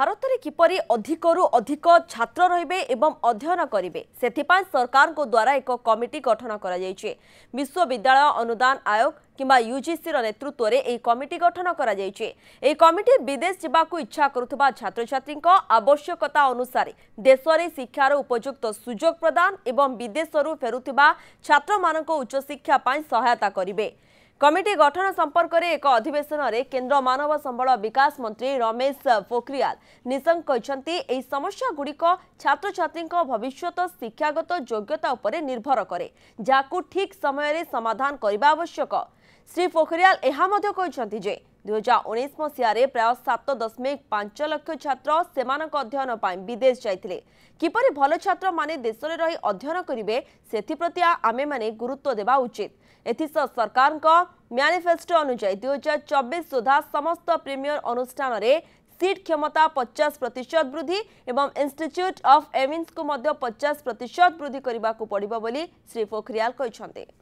ଭାରତରେ କିପରି ଅଧିକରୁ ଅଧିକ ଛାତ୍ର ରହିବେ ଏବଂ ଅଧ୍ୟୟନ କରିବେ ସେଥିପାଇଁ ସରକାରଙ୍କ ଦ୍ୱାରା ଏକ କମିଟି ଗଠନ କରାଯାଇଛି ବିଶ୍ୱବିଦ୍ୟାଳୟ ଅନୁଦାନ ଆୟୋଗ କିମ୍ବା ୟୁଜିସିର ନେତୃତ୍ୱରେ ଏହି କମିଟି ଗଠନ କରାଯାଇଛି ଏହି କମିଟି ବିଦେଶ ଯିବାକୁ ଇଚ୍ଛା କରୁଥିବା ଛାତ୍ରଛାତ୍ରୀଙ୍କ ଆବଶ୍ୟକତା ଅନୁସାରେ ଦେଶରେ ଶିକ୍ଷାର ଉପଯୁକ୍ତ ସୁଯୋଗ ପ୍ରଦାନ ଏବଂ ବିଦେଶରୁ ଫେରୁଥିବା ଛାତ୍ରମାନଙ୍କ ଉଚ୍ଚଶିକ୍ଷା ପାଇଁ ସହାୟତା କରିବେ କମିଟି ଗଠନ ସମ୍ପର୍କରେ ଏକ ଅଧିବେଶନରେ କେନ୍ଦ୍ର ମାନବ ସମ୍ବଳ ବିକାଶ ମନ୍ତ୍ରୀ ରମେଶ ପୋଖରିଆଲ ନିଶଙ୍କ କହିଛନ୍ତି ଏହି ସମସ୍ୟାଗୁଡ଼ିକ ଛାତ୍ରଛାତ୍ରୀଙ୍କ ଭବିଷ୍ୟତ ଶିକ୍ଷାଗତ ଯୋଗ୍ୟତା ଉପରେ ନିର୍ଭର କରେ ଯାହାକୁ ଠିକ୍ ସମୟରେ ସମାଧାନ କରିବା ଆବଶ୍ୟକ ଶ୍ରୀ ପୋଖରିଆଲ ଏହା ମଧ୍ୟ କହିଛନ୍ତି ଯେ ଦୁଇହଜାର ଉଣେଇଶ ମସିହାରେ ପ୍ରାୟ ସାତ ଦଶମିକ ପାଞ୍ଚ ଲକ୍ଷ ଛାତ୍ର ସେମାନଙ୍କ ଅଧ୍ୟୟନ ପାଇଁ ବିଦେଶ ଯାଇଥିଲେ କିପରି ଭଲ ଛାତ୍ରମାନେ ଦେଶରେ ରହି ଅଧ୍ୟୟନ କରିବେ ସେଥିପ୍ରତି ଆମେମାନେ ଗୁରୁତ୍ୱ ଦେବା ଉଚିତ ଏଥିସହ ସରକାରଙ୍କ ମ୍ୟାନିଫେଷ୍ଟୋ ଅନୁଯାୟୀ ଦୁଇହଜାର ଚବିଶ ସୁଦ୍ଧା ସମସ୍ତ ପ୍ରିମିୟର ଅନୁଷ୍ଠାନରେ सीट क्षमता पचास प्रतिशत वृद्धि एवं इन्स्टिट्यूट अफ एमिन्स को पचास प्रतिशत वृद्धि करने को पड़ो श्री पोखरियाल